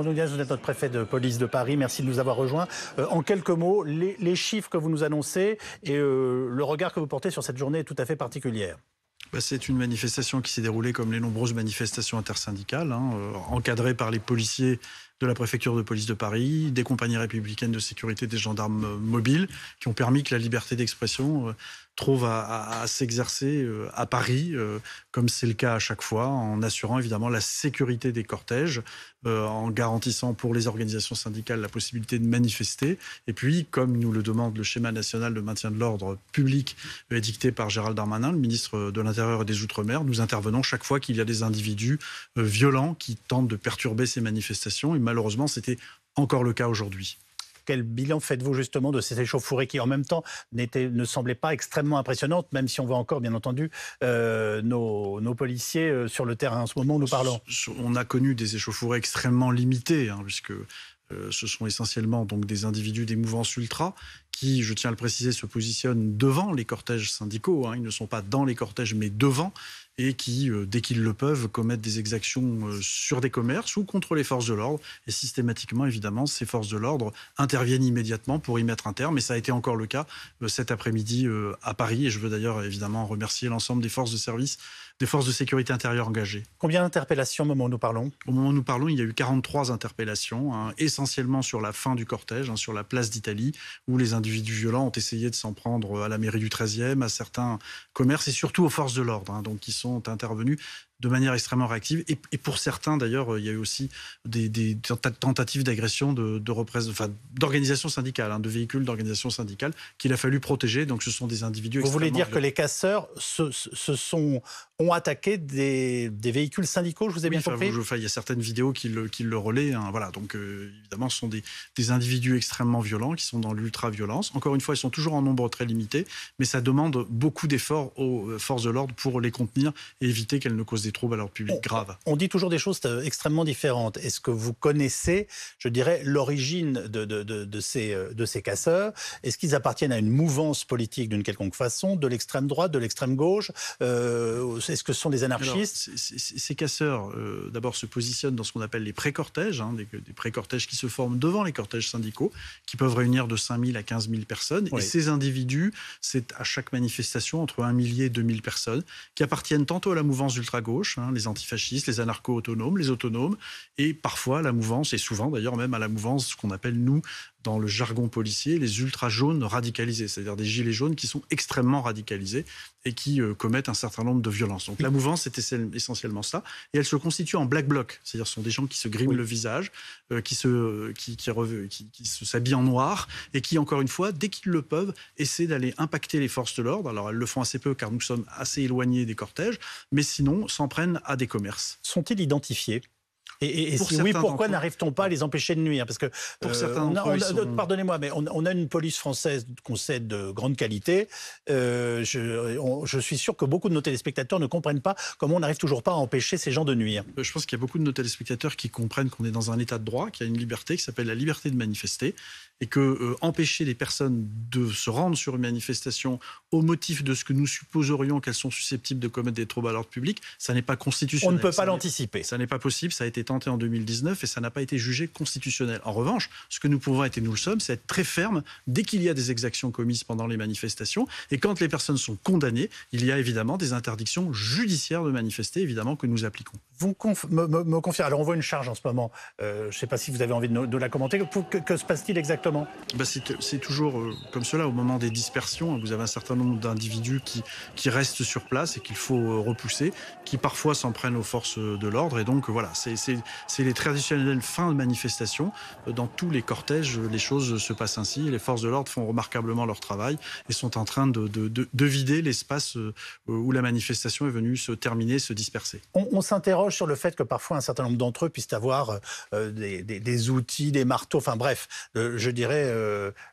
vous êtes notre préfet de police de Paris. Merci de nous avoir rejoints. Euh, en quelques mots, les, chiffres que vous nous annoncez et euh, le regard que vous portez sur cette journée est tout à fait particulière. Bah, c'est une manifestation qui s'est déroulée comme les nombreuses manifestations intersyndicales, hein, euh, encadrées par les policiers de la préfecture de police de Paris, des compagnies républicaines de sécurité, des gendarmes euh, mobiles, qui ont permis que la liberté d'expression euh, trouve à, s'exercer euh, à Paris, comme c'est le cas à chaque fois, en assurant évidemment la sécurité des cortèges, en garantissant pour les organisations syndicales la possibilité de manifester, et puis, comme nous le demande le schéma national de maintien de l'ordre public édicté par Gérald Darmanin, le ministre de l'Intérieur et des Outre-mer, nous intervenons chaque fois qu'il y a des individus violents qui tentent de perturber ces manifestations. Et malheureusement, c'était encore le cas aujourd'hui. Quel bilan faites-vous justement de ces échauffourées qui, en même temps, ne semblaient pas extrêmement impressionnantes, même si on voit encore, bien entendu, euh, nos, policiers euh, sur le terrain en ce moment nous parlons On a connu des échauffourées extrêmement limitées, hein, puisque euh, ce sont essentiellement donc des individus des mouvements ultra qui, je tiens à le préciser, se positionnent devant les cortèges syndicaux. Hein. ils ne sont pas dans les cortèges, mais devant et qui, euh, dès qu'ils le peuvent, commettent des exactions euh, sur des commerces ou contre les forces de l'ordre. Et systématiquement, évidemment, ces forces de l'ordre interviennent immédiatement pour y mettre un terme. Et ça a été encore le cas euh, cet après-midi à Paris. Et je veux d'ailleurs évidemment remercier l'ensemble des forces de service des forces de sécurité intérieure engagées. Combien d'interpellations au moment où nous parlons Au moment où nous parlons, il y a eu 43 interpellations, hein, essentiellement sur la fin du cortège, hein, sur la place d'Italie, où les individus violents ont essayé de s'en prendre à la mairie du 13e, à certains commerces et surtout aux forces de l'ordre, hein, donc qui sont intervenues de manière extrêmement réactive. Et, pour certains, d'ailleurs, euh, il y a eu aussi des, tentatives d'agression de, de d'organisations syndicales, hein, de véhicules d'organisations syndicales qu'il a fallu protéger. Donc ce sont des individus. Vous voulez dire que les casseurs se, sont, ont attaqué des, véhicules syndicaux, je vous ai bien compris Il y a certaines vidéos qui le, qui relaient. Hein, voilà, donc euh, évidemment, ce sont des, des individus extrêmement violents qui sont dans l'ultra-violence. Encore une fois, ils sont toujours en nombre très limité, mais ça demande beaucoup d'efforts aux euh, forces de l'ordre pour les contenir et éviter qu'elles ne causent des des à leur public grave. On dit toujours des choses euh, extrêmement différentes. Est-ce que vous connaissez, je dirais, l'origine de, euh, ces, casseurs Est-ce qu'ils appartiennent à une mouvance politique d'une quelconque façon, de l'extrême droite, de l'extrême gauche euh, Est-ce que ce sont des anarchistes Ces casseurs, d'abord, se positionnent dans ce qu'on appelle les pré-cortèges, hein, des, pré-cortèges qui se forment devant les cortèges syndicaux, qui peuvent réunir de 5 000 à 15 000 personnes. Et ces individus, c'est à chaque manifestation entre 1 millier et 2 000 personnes, qui appartiennent tantôt à la mouvance ultra-gauche, Hein, les antifascistes, les anarcho-autonomes, les autonomes, et parfois la mouvance, et souvent d'ailleurs même à la mouvance, ce qu'on appelle nous dans le jargon policier, les ultra-jaunes radicalisés, c'est-à-dire des gilets jaunes qui sont extrêmement radicalisés et qui euh, commettent un certain nombre de violences. Donc la mouvance, c'était essentiellement ça. Et elle se constitue en black bloc, c'est-à-dire ce sont des gens qui se griment le visage, euh, qui se qui, qui, qui, qui s'habillent en noir et qui, encore une fois, dès qu'ils le peuvent, essaient d'aller impacter les forces de l'ordre. Alors elles le font assez peu car nous sommes assez éloignés des cortèges, mais sinon s'en prennent à des commerces. Sont-ils identifiés et, si oui, pourquoi n'arrive-t-on pas à les empêcher de nuire Parce que, pour euh, certains pardonnez-moi, mais on, a une police française qu'on sait de grande qualité. Euh, je, suis sûr que beaucoup de nos téléspectateurs ne comprennent pas comment on n'arrive toujours pas à empêcher ces gens de nuire. Euh, je pense qu'il y a beaucoup de nos téléspectateurs qui comprennent qu'on est dans un état de droit, qu'il y a une liberté qui s'appelle la liberté de manifester, et que empêcher les personnes de se rendre sur une manifestation au motif de ce que nous supposerions qu'elles sont susceptibles de commettre des troubles à l'ordre public, ça n'est pas constitutionnel. On ne peut pas l'anticiper. Ça n'est pas possible. Ça a été en 2019 et ça n'a pas été jugé constitutionnel. En revanche, ce que nous pouvons être et nous le sommes, c'est être très ferme dès qu'il y a des exactions commises pendant les manifestations. Et quand les personnes sont condamnées, il y a évidemment des interdictions judiciaires de manifester, évidemment, que nous appliquons. Vous me, confiez, alors on voit une charge en ce moment, euh, je ne sais pas si vous avez envie de, la commenter, que, se passe-t-il exactement bah, C'est toujours euh, comme cela, au moment des dispersions, hein, vous avez un certain nombre d'individus qui, qui restent sur place et qu'il faut euh, repousser, qui parfois s'en prennent aux forces de l'ordre. Et donc voilà, c'est c'est les traditionnelles fins de manifestation. Euh, dans tous les cortèges, euh, les choses se passent ainsi. Les forces de l'ordre font remarquablement leur travail et sont en train de, vider l'espace euh, où la manifestation est venue se terminer, se disperser. On, s'interroge sur le fait que parfois un certain nombre d'entre eux puissent avoir des, outils, des marteaux, enfin bref, je dirais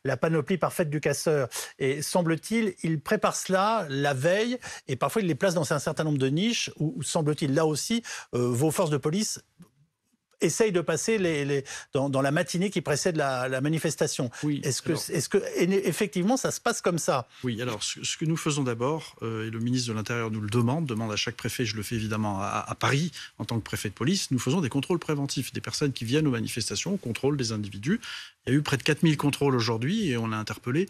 la panoplie parfaite du casseur. Et semble-t-il, ils préparent cela la veille et parfois ils les placent dans un certain nombre de niches où, semble-t-il, là aussi, vos forces de police essaye de passer les, dans, la matinée qui précède la, manifestation. Oui, est-ce que, est-ce que effectivement ça se passe comme ça Oui, alors ce, que nous faisons d'abord, euh, et le ministre de l'Intérieur nous le demande, demande à chaque préfet, je le fais évidemment à, à, Paris en tant que préfet de police, nous faisons des contrôles préventifs. Des personnes qui viennent aux manifestations, on contrôle des individus. Il y a eu près de 4000 contrôles aujourd'hui et on a interpellé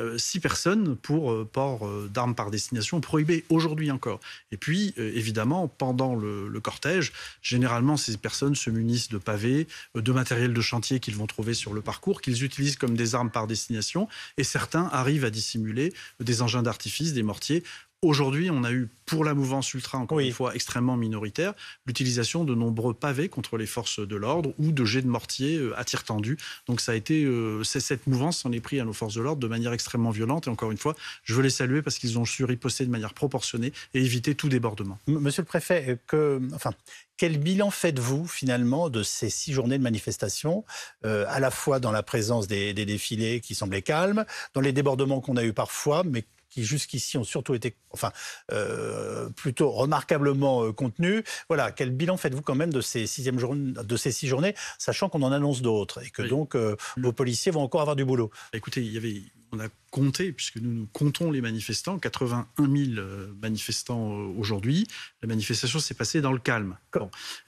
euh, six personnes pour euh, port euh, d'armes par destination prohibées aujourd'hui encore. Et puis, évidemment, pendant le, le, cortège, généralement, ces personnes se munissent de pavés, de matériel de chantier qu'ils vont trouver sur le parcours, qu'ils utilisent comme des armes par destination, et certains arrivent à dissimuler des engins d'artifice, des mortiers. Aujourd'hui, on a eu pour la mouvance ultra, encore une fois extrêmement minoritaire, l'utilisation de nombreux pavés contre les forces de l'ordre ou de jets de mortier euh, à tir tendu. Donc ça a été, euh, c'est cette mouvance s'en est pris à nos forces de l'ordre de manière extrêmement violente. Et encore une fois, je veux les saluer parce qu'ils ont su riposter de manière proportionnée et éviter tout débordement. Monsieur le préfet, euh, enfin, quel bilan faites-vous finalement de ces six journées de manifestation, à la fois dans la présence des, des défilés qui semblaient calmes, dans les débordements qu'on a eu parfois, mais qui jusqu'ici ont surtout été, enfin, euh, plutôt remarquablement euh, contenus. Voilà, quel bilan faites-vous quand même de ces, de ces six journées, sachant qu'on en annonce d'autres et que donc euh, mm. vos policiers vont encore avoir du boulot Écoutez, il y avait on a compté, puisque nous, nous comptons les manifestants, 81 000 euh, manifestants euh, aujourd'hui. La manifestation s'est passée dans le calme.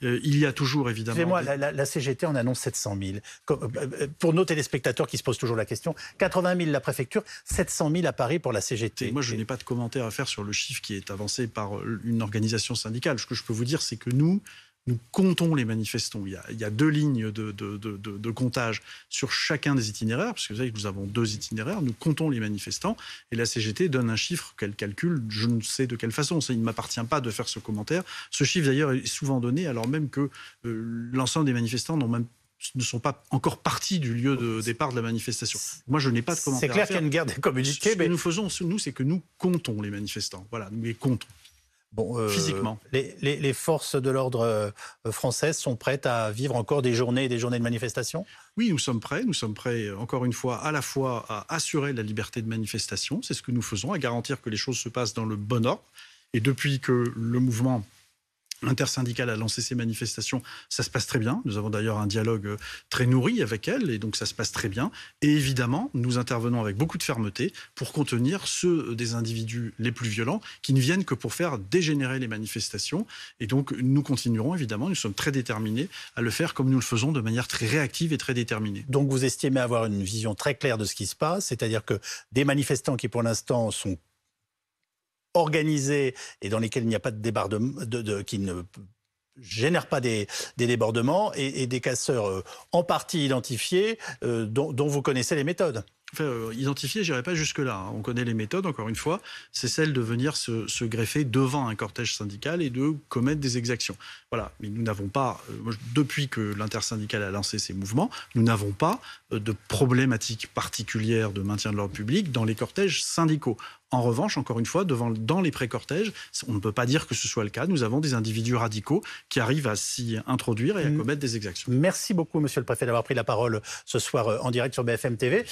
Euh, il y a toujours évidemment. Excusez-moi, la, CGT en annonce 700 000. pour nos téléspectateurs qui se posent toujours la question, 80 000 la préfecture, 700 000 à Paris pour la CGT. moi, je n'ai pas de commentaire à faire sur le chiffre qui est avancé par une organisation syndicale. Ce que je peux vous dire, c'est que nous, nous comptons les manifestants. Il y a, deux lignes de, comptage sur chacun des itinéraires, parce que vous savez que nous avons deux itinéraires. Nous comptons les manifestants et la CGT donne un chiffre qu'elle calcule, je ne sais de quelle façon. Ça, il ne m'appartient pas de faire ce commentaire. Ce chiffre, d'ailleurs, est souvent donné alors même que euh, l'ensemble des manifestants ne sont pas encore partis du lieu de oh, départ de la manifestation. Moi, je n'ai pas de commentaire. C'est clair qu'il y a une guerre des communiqués. Ce que nous faisons, nous, c'est que nous comptons les manifestants. Voilà, nous les comptons. Euh, Physiquement. Les, forces de l'ordre euh, françaises sont prêtes à vivre encore des journées et des journées de manifestation Oui, nous sommes prêts. Nous sommes prêts, encore une fois, à la fois à assurer la liberté de manifestation, c'est ce que nous faisons, à garantir que les choses se passent dans le bon ordre. Et depuis que le mouvement L'intersyndicale a lancé ses manifestations, ça se passe très bien. Nous avons d'ailleurs un dialogue euh, très nourri avec elle, et donc ça se passe très bien. Et évidemment, nous intervenons avec beaucoup de fermeté pour contenir ceux euh, des individus les plus violents qui ne viennent que pour faire dégénérer les manifestations. Et donc nous continuerons évidemment, nous sommes très déterminés à le faire comme nous le faisons de manière très réactive et très déterminée. Donc vous estimez avoir une vision très claire de ce qui se passe, c'est-à-dire que des manifestants qui pour l'instant sont organisés et dans lesquels il n'y a pas de débordement, qui ne génèrent pas des, débordements et, des casseurs euh, en partie identifiés euh, dont vous connaissez les méthodes. Enfin, euh, identifier, j'irai pas jusque-là. Hein. On connaît les méthodes, encore une fois. C'est celle de venir se, greffer devant un cortège syndical et de commettre des exactions. Voilà. Mais nous n'avons pas, euh, depuis que l'intersyndical a lancé ses mouvements, nous n'avons pas euh, de problématiques particulières de maintien de l'ordre public dans les cortèges syndicaux. En revanche, encore une fois, devant, dans les pré-cortèges, on ne peut pas dire que ce soit le cas. Nous avons des individus radicaux qui arrivent à s'y introduire et à mm. commettre des exactions. Merci beaucoup, monsieur le préfet, d'avoir pris la parole ce soir en direct sur BFM TV.